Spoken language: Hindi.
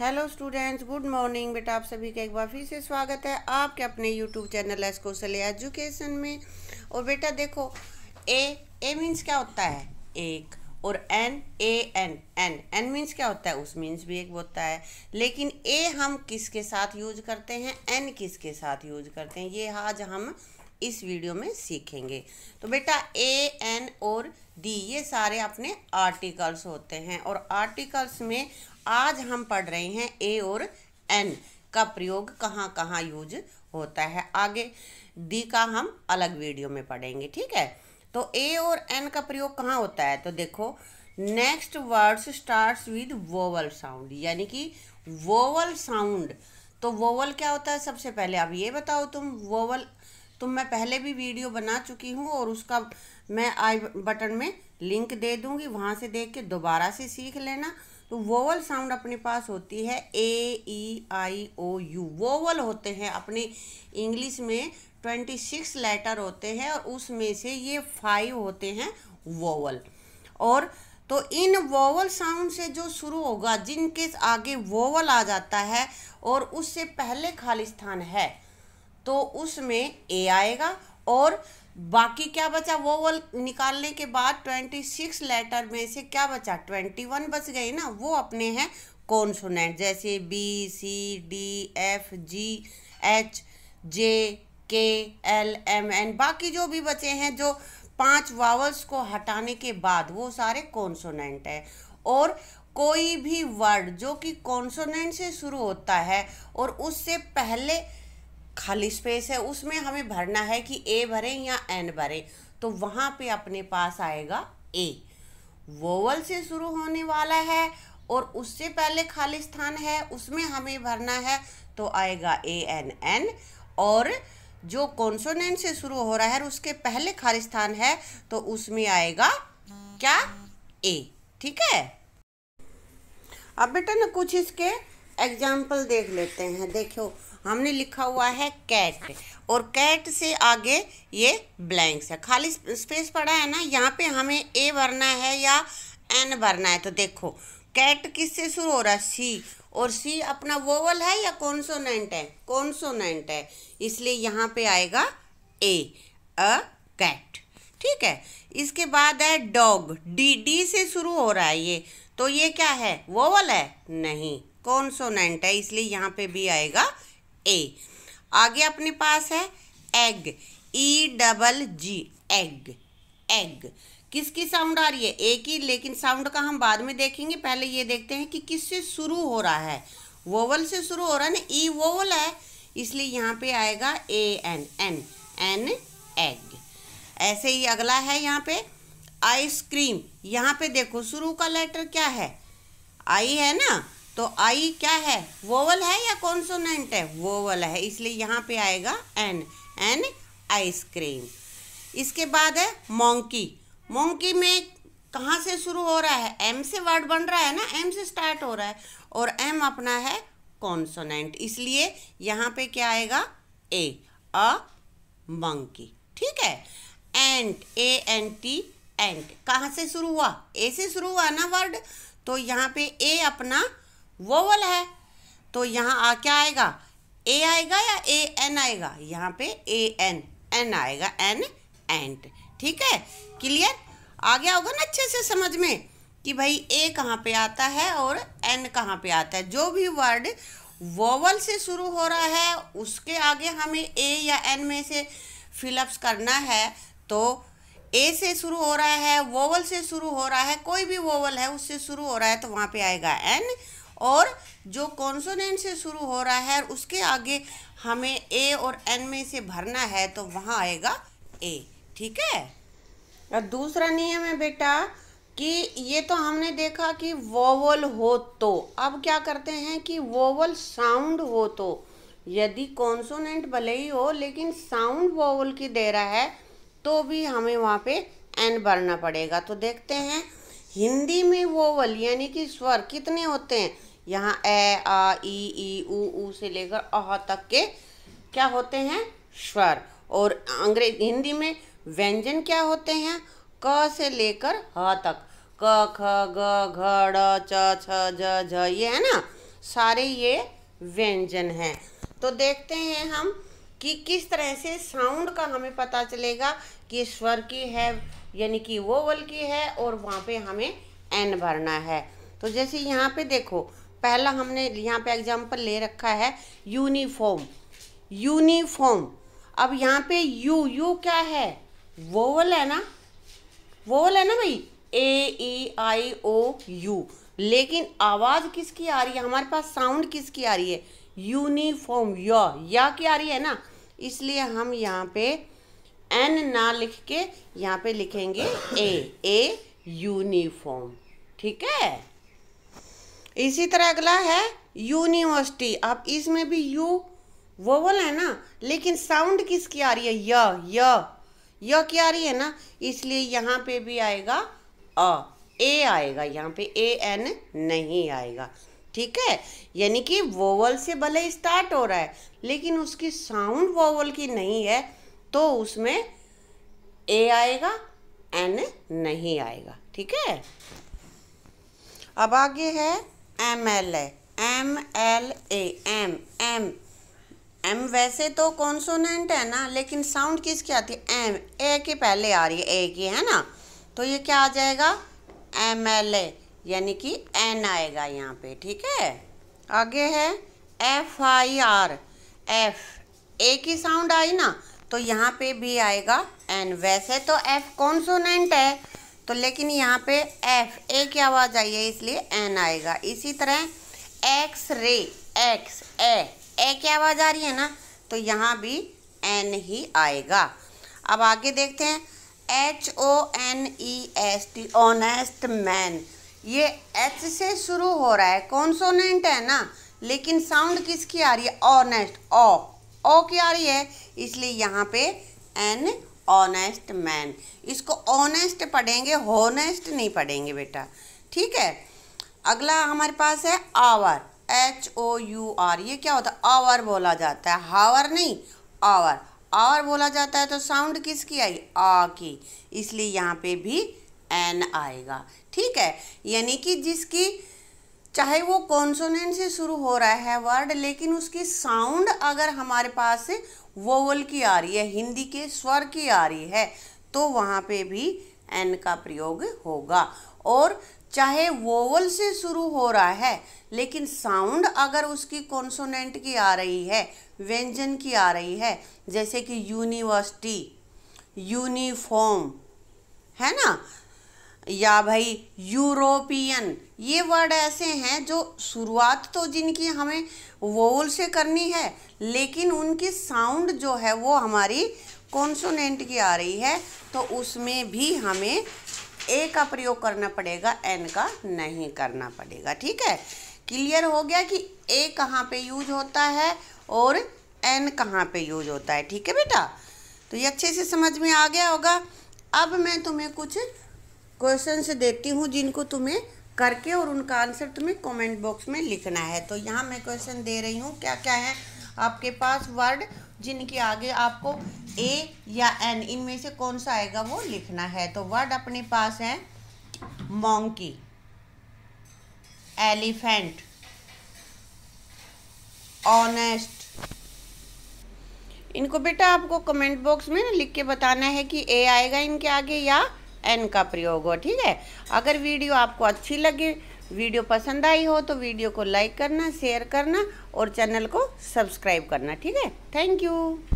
हेलो स्टूडेंट्स गुड मॉर्निंग बेटा आप सभी का एक बार फिर से स्वागत है आपके अपने YouTube channel S Kaushal education में और बेटा देखो ए ए मीन्स क्या होता है एक और an A N an an means क्या होता है उस मीन्स भी एक होता है लेकिन ए हम किसके साथ यूज करते हैं एन किसके साथ यूज करते हैं ये आज हम इस वीडियो में सीखेंगे तो बेटा ए एन और डी ये सारे अपने आर्टिकल्स होते हैं और आर्टिकल्स में आज हम पढ़ रहे हैं ए और एन का प्रयोग कहाँ कहाँ यूज होता है आगे डी का हम अलग वीडियो में पढ़ेंगे ठीक है तो ए और एन का प्रयोग कहाँ होता है तो देखो next words starts with vowel sound यानी कि वोवल साउंड तो वोवल क्या होता है सबसे पहले अब ये बताओ तुम वोवल तो मैं पहले भी वीडियो बना चुकी हूँ और उसका मैं आई बटन में लिंक दे दूँगी वहाँ से देख के दोबारा से सीख लेना तो वोवल साउंड अपने पास होती है ए ई आई ओ यू वोवल होते हैं अपने इंग्लिश में ट्वेंटी सिक्स लेटर होते हैं और उसमें से ये फाइव होते हैं वोवल और तो इन वोवल साउंड से जो शुरू होगा जिनके आगे वोवल आ जाता है और उससे पहले खाली स्थान है तो उसमें ए आएगा और बाकी क्या बचा वो वल निकालने के बाद ट्वेंटी सिक्स लेटर में से क्या बचा ट्वेंटी वन बच गए ना वो अपने हैं कॉन्सोनेंट जैसे B C D F G H J K L M N बाकी जो भी बचे हैं जो पांच वावल्स को हटाने के बाद वो सारे कॉन्सोनेंट हैं और कोई भी वर्ड जो कि कॉन्सोनेंट से शुरू होता है और उससे पहले खाली स्पेस है उसमें हमें भरना है कि ए भरें या एन भरें तो वहाँ पे अपने पास आएगा ए वोवल से शुरू होने वाला है और उससे पहले खाली स्थान है उसमें हमें भरना है तो आएगा ए एन एन और जो कॉन्सोनेंट से शुरू हो रहा है उसके पहले खाली स्थान है तो उसमें आएगा क्या ए ठीक है अब बेटा ना कुछ इसके एग्जाम्पल देख लेते हैं देखो हमने लिखा हुआ है कैट और कैट से आगे ये ब्लैंक्स है खाली स्पेस पड़ा है ना यहाँ पे हमें ए भरना है या एन भरना है तो देखो कैट किससे शुरू हो रहा है सी और सी अपना वोवल है या कॉन्सोनेंट है कॉन्सोनेंट है इसलिए यहाँ पे आएगा ए अ कैट ठीक है इसके बाद है डॉग डी डी से शुरू हो रहा है ये तो ये क्या है वोवल है नहीं कॉन्सोनेंट है इसलिए यहाँ पे भी आएगा ए आगे अपने पास है egg E double G egg egg किसकी साउंड आ रही है ए की लेकिन साउंड का हम बाद में देखेंगे पहले ये देखते हैं कि किससे शुरू हो रहा है वोवल से शुरू हो रहा है ना ई e वोवल है इसलिए यहाँ पे आएगा A N an an egg ऐसे ही अगला है यहाँ पे आइसक्रीम यहाँ पे देखो शुरू का लेटर क्या है आई है ना तो आई क्या है वोवल है या कॉन्सोनेंट है वोवल है इसलिए यहाँ पे आएगा एन एन आइसक्रीम इसके बाद है मोंकी मोंकी में कहाँ से शुरू हो रहा है एम से वर्ड बन रहा है ना एम से स्टार्ट हो रहा है और एम अपना है कॉन्सोनेंट इसलिए यहाँ पे क्या आएगा ए अ मंकी ठीक है एंट ए एन टी एंट कहाँ से शुरू हुआ ए से शुरू हुआ ना वर्ड तो यहाँ पे ए अपना वोवल है तो यहाँ आ क्या आएगा ए आएगा या ए एन आएगा यहाँ पे ए एन एन आएगा एन एंट ठीक है क्लियर आ गया होगा ना अच्छे से समझ में कि भाई ए कहाँ पे आता है और एन कहाँ पे आता है जो भी वर्ड वोवल से शुरू हो रहा है उसके आगे हमें ए या एन में से फिलअप्स करना है तो ए से शुरू हो रहा है वोवल से शुरू हो रहा है कोई भी वोवल है उससे शुरू हो रहा है तो वहाँ पे आएगा एन और जो कॉन्सोनेंट से शुरू हो रहा है उसके आगे हमें ए और एन में से भरना है तो वहाँ आएगा ए ठीक है और दूसरा नियम है बेटा कि ये तो हमने देखा कि वोवल हो तो अब क्या करते हैं कि वोवल साउंड हो तो यदि कॉन्सोनेंट भले ही हो लेकिन साउंड वोवल की दे रहा है तो भी हमें वहाँ पे एन भरना पड़ेगा तो देखते हैं हिंदी में वोवल यानी कि स्वर कितने होते हैं यहाँ ए आ ई ई ऊ ऊ से लेकर अह तक के क्या होते हैं स्वर और अंग्रेज हिंदी में व्यंजन क्या होते हैं क से लेकर ह तक क ख ग घ ड च छ ज झ ये है ना सारे ये व्यंजन हैं तो देखते हैं हम कि किस तरह से साउंड का हमें पता चलेगा कि स्वर की है यानी कि वोवल की है और वहाँ पे हमें एन भरना है तो जैसे यहाँ पे देखो पहला हमने यहाँ पे एग्जाम्पल ले रखा है यूनिफॉर्म यूनिफॉर्म अब यहाँ पे यू यू क्या है वोवल है ना वोवल है ना भाई ए ई आई ओ यू लेकिन आवाज़ किसकी आ रही है हमारे पास साउंड किसकी आ रही है यूनिफॉर्म या या की आ रही है ना इसलिए हम यहाँ पे एन ना लिख के यहाँ पे लिखेंगे ए ए यूनिफॉर्म ठीक है इसी तरह अगला है यूनिवर्सिटी अब इसमें भी यू वोवल है ना लेकिन साउंड किसकी आ रही है य य य की आ रही है ना इसलिए यहाँ पे भी आएगा अ ए आएगा यहाँ पे ए एन नहीं आएगा ठीक है यानी कि वोवल से भले स्टार्ट हो रहा है लेकिन उसकी साउंड वोवल की नहीं है तो उसमें ए आएगा एन नहीं आएगा ठीक है अब आगे है M L A M L A M M M वैसे तो कॉन्सोनेंट है ना लेकिन साउंड किसकी आती है एम ए की पहले आ रही है ए की है ना तो ये क्या आ जाएगा एम एल ए यानी कि एन आएगा यहाँ पे ठीक है आगे है F I R F A की साउंड आई ना तो यहाँ पे भी आएगा एन वैसे तो एफ कॉन्सोनेंट है तो लेकिन यहाँ पे एफ ए की आवाज़ आई है इसलिए एन आएगा इसी तरह एक्स रे एक्स ए ए की आवाज़ आ रही है ना तो यहाँ भी एन ही आएगा अब आगे देखते हैं H O N E S T honest man ये एच से शुरू हो रहा है कॉन्सोनेंट है ना लेकिन साउंड किसकी आ रही है ऑनेस्ट ओ ओ की आ रही है इसलिए यहाँ पे एन ऑनेस्ट मैन इसको ऑनेस्ट पढ़ेंगे होनेस्ट नहीं पढ़ेंगे बेटा ठीक है अगला हमारे पास है our H O U R ये क्या होता है आवर बोला जाता है हावर नहीं आवर आवर बोला जाता है तो साउंड किसकी आई आ की इसलिए यहाँ पे भी एन आएगा ठीक है यानी कि जिसकी चाहे वो कॉन्सोनेंट से शुरू हो रहा है वर्ड लेकिन उसकी साउंड अगर हमारे पास वोवल की आ रही है हिंदी के स्वर की आ रही है तो वहाँ पे भी एन का प्रयोग होगा और चाहे वोवल से शुरू हो रहा है लेकिन साउंड अगर उसकी कॉन्सोनेंट की आ रही है व्यंजन की आ रही है जैसे कि यूनिवर्सिटी यूनिफॉर्म है ना या भाई यूरोपियन ये वर्ड ऐसे हैं जो शुरुआत तो जिनकी हमें वोल से करनी है लेकिन उनकी साउंड जो है वो हमारी कॉन्सोनेंट की आ रही है तो उसमें भी हमें ए का प्रयोग करना पड़ेगा एन का नहीं करना पड़ेगा ठीक है क्लियर हो गया कि ए कहाँ पे यूज होता है और एन कहाँ पे यूज होता है ठीक है बेटा तो ये अच्छे से समझ में आ गया होगा अब मैं तुम्हें कुछ क्वेश्चन देती हूँ जिनको तुम्हें करके और उनका आंसर तुम्हें कमेंट बॉक्स में लिखना है तो यहाँ मैं क्वेश्चन दे रही हूँ क्या क्या है आपके पास वर्ड जिनके आगे आपको ए या एन इनमें से कौन सा आएगा वो लिखना है तो वर्ड अपने पास है मोंकी एलिफेंट ऑनेस्ट इनको बेटा आपको कमेंट बॉक्स में लिख के बताना है कि ए आएगा इनके आगे या एन का प्रयोग हो ठीक है अगर वीडियो आपको अच्छी लगे वीडियो पसंद आई हो तो वीडियो को लाइक करना शेयर करना और चैनल को सब्सक्राइब करना ठीक है थैंक यू